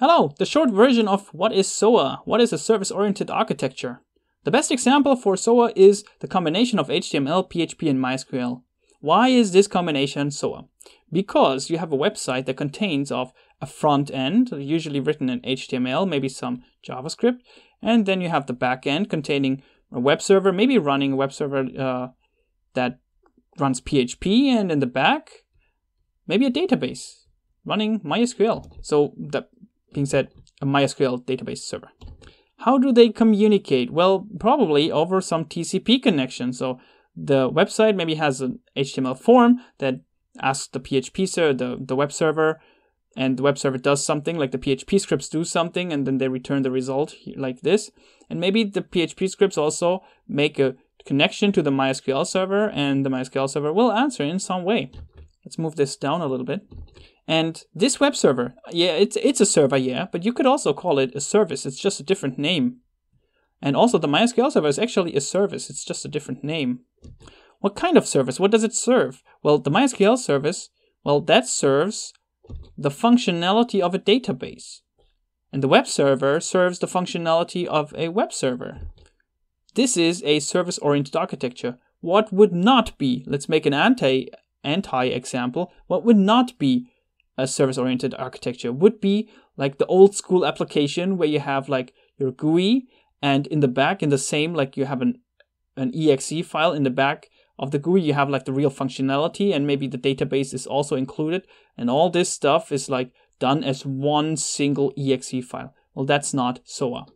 Hello, the short version of what is SOA? What is a service-oriented architecture? The best example for SOA is the combination of HTML, PHP, and MySQL. Why is this combination SOA? Because you have a website that contains of a front end, usually written in HTML, maybe some JavaScript, and then you have the back end containing a web server, maybe running a web server uh, that runs PHP, and in the back, maybe a database running MySQL. So the being said, a MySQL database server. How do they communicate? Well, probably over some TCP connection. So the website maybe has an HTML form that asks the PHP server, the, the web server, and the web server does something, like the PHP scripts do something, and then they return the result like this. And maybe the PHP scripts also make a connection to the MySQL server, and the MySQL server will answer in some way. Let's move this down a little bit. And this web server, yeah, it's it's a server, yeah, but you could also call it a service. It's just a different name. And also the MySQL server is actually a service. It's just a different name. What kind of service? What does it serve? Well, the MySQL service, well, that serves the functionality of a database. And the web server serves the functionality of a web server. This is a service-oriented architecture. What would not be? Let's make an anti anti example. What would not be a service oriented architecture would be like the old school application where you have like your GUI and in the back in the same like you have an an exe file in the back of the GUI you have like the real functionality and maybe the database is also included and all this stuff is like done as one single exe file. Well that's not SOA.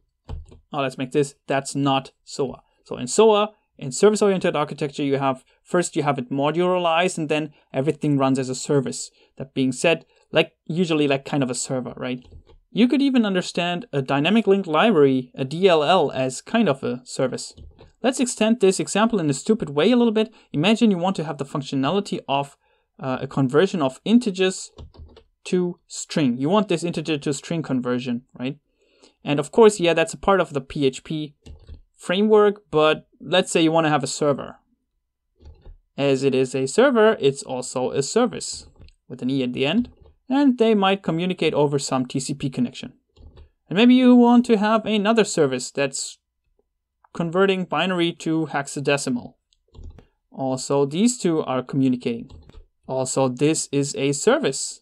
Now let's make this that's not SOA. So in SOA in service-oriented architecture, you have first you have it modularized, and then everything runs as a service. That being said, like usually like kind of a server, right? You could even understand a dynamic link library, a DLL, as kind of a service. Let's extend this example in a stupid way a little bit. Imagine you want to have the functionality of uh, a conversion of integers to string. You want this integer to string conversion, right? And of course, yeah, that's a part of the PHP framework, but let's say you want to have a server. As it is a server, it's also a service with an E at the end, and they might communicate over some TCP connection. And maybe you want to have another service that's converting binary to hexadecimal. Also, these two are communicating. Also, this is a service.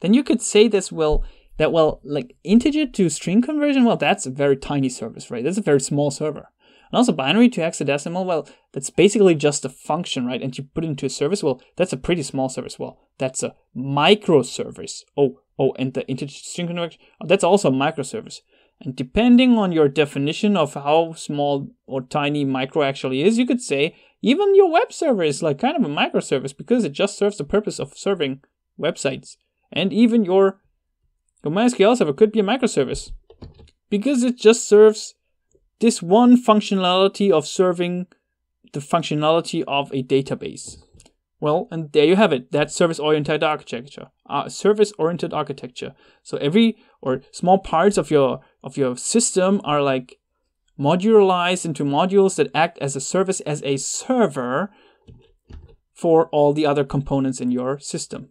Then you could say this will that well like integer to string conversion well that's a very tiny service right that's a very small server and also binary to hexadecimal, well, that's basically just a function, right? And you put it into a service. Well, that's a pretty small service. Well, that's a microservice. Oh, oh, and the integer string conversion, oh, that's also a microservice. And depending on your definition of how small or tiny micro actually is, you could say even your web server is like kind of a microservice because it just serves the purpose of serving websites. And even your, your MySQL server could be a microservice because it just serves this one functionality of serving the functionality of a database. Well, and there you have it. That's service-oriented architecture. Uh, service-oriented architecture. So every or small parts of your of your system are like modularized into modules that act as a service as a server for all the other components in your system.